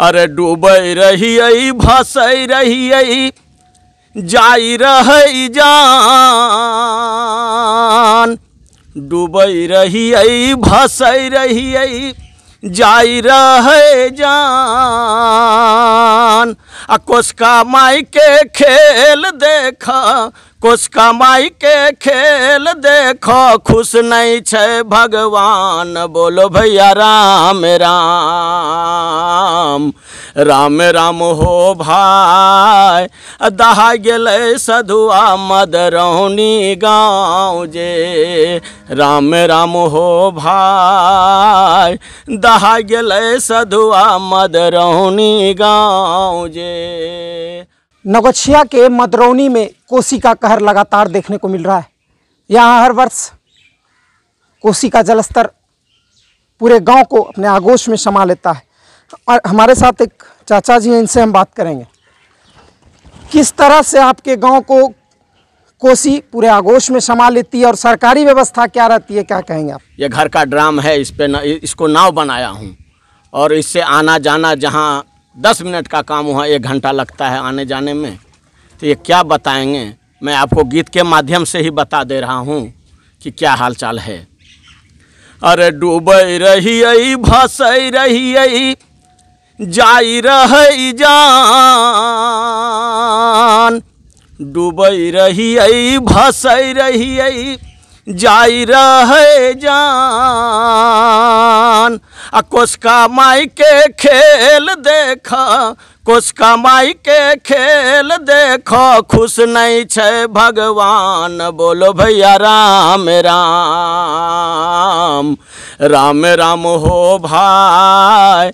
अरे डूब रही भस रही जाई रही जान डूब रही भस रही जाई रहे जान आ कोसका माई के खेल देख कोसका माई के खेल देख खुश नहीं छे भगवान बोलो भैया राम राम राम राम राम हो भाई दहा गल सधुआ मदरौनी गाँव जे राम राम हो भाई दहा गल सधुआ मदरौनी गाँव जे नगछिया के मदरौनी में कोसी का कहर लगातार देखने को मिल रहा है यहाँ हर वर्ष कोसी का जलस्तर पूरे गांव को अपने आगोश में समा लेता है और हमारे साथ एक चाचा जी हैं इनसे हम बात करेंगे किस तरह से आपके गांव को कोसी पूरे आगोश में समा लेती है और सरकारी व्यवस्था क्या रहती है क्या कहेंगे आप ये घर का ड्राम है इस पे न, इसको नाव बनाया हूँ और इससे आना जाना जहाँ दस मिनट का काम वहाँ एक घंटा लगता है आने जाने में तो ये क्या बताएंगे मैं आपको गीत के माध्यम से ही बता दे रहा हूँ कि क्या हालचाल है अरे डूब रही भसई रही जाई रही जान डूब रही भस रही जाई रहे जान आ कोसका माई के खेल देख कोसका माई के खेल देख खुश नहीं छे भगवान बोलो भैया राम राम राम राम हो भाई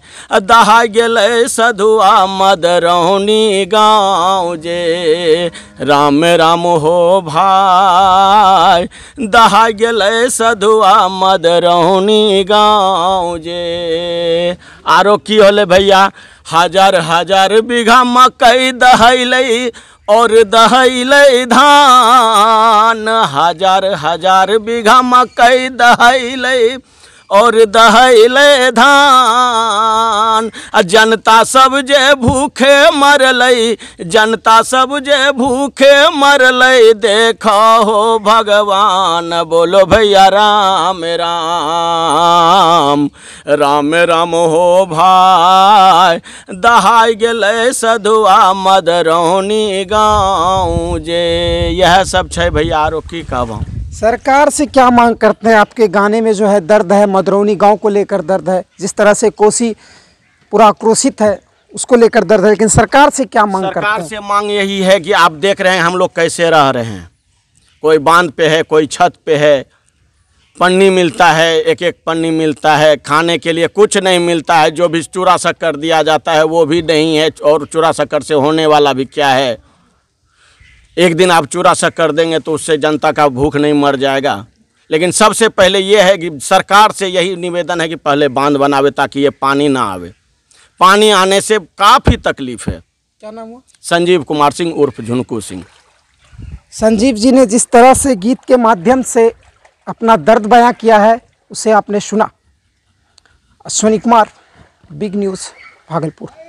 दहा गल सधुआ मदरौनी गाँव जे राम राम हो भाई दहा गल सधुआ मदरौनी गाँव जे आरो की होले भैया हजार हजार बीघा मकई दहल और दहल धान हजार हजार बीघा मकई दहल और दहले धान जनता सब जे भूखे मरल जनता सब जे भूखे मरल देख हो भगवान बोलो भैया राम राम राम राम हो भाई दहाई गल सधुआ मदरौनी गाँव जे यह सब छ भैया आरो की सरकार से क्या मांग करते हैं आपके गाने में जो है दर्द है मदरौनी गांव को लेकर दर्द है जिस तरह से कोसी पूरा आक्रोशित है उसको लेकर दर्द है लेकिन सरकार से क्या मांग सरकार करते हैं? से मांग यही है कि आप देख रहे हैं हम लोग कैसे रह रहे हैं कोई बांध पे है कोई छत पे है पन्नी मिलता है एक एक पन्नी मिलता है खाने के लिए कुछ नहीं मिलता है जो भी चूरा शक्कर दिया जाता है वो भी नहीं है और चूरा शक्कर से होने वाला भी क्या है एक दिन आप चूरा सा कर देंगे तो उससे जनता का भूख नहीं मर जाएगा लेकिन सबसे पहले ये है कि सरकार से यही निवेदन है कि पहले बांध बनावे ताकि ये पानी ना आवे पानी आने से काफ़ी तकलीफ है क्या नाम हुआ संजीव कुमार सिंह उर्फ झुनकू सिंह संजीव जी ने जिस तरह से गीत के माध्यम से अपना दर्द बयां किया है उसे आपने सुना अश्विनी कुमार बिग न्यूज़ भागलपुर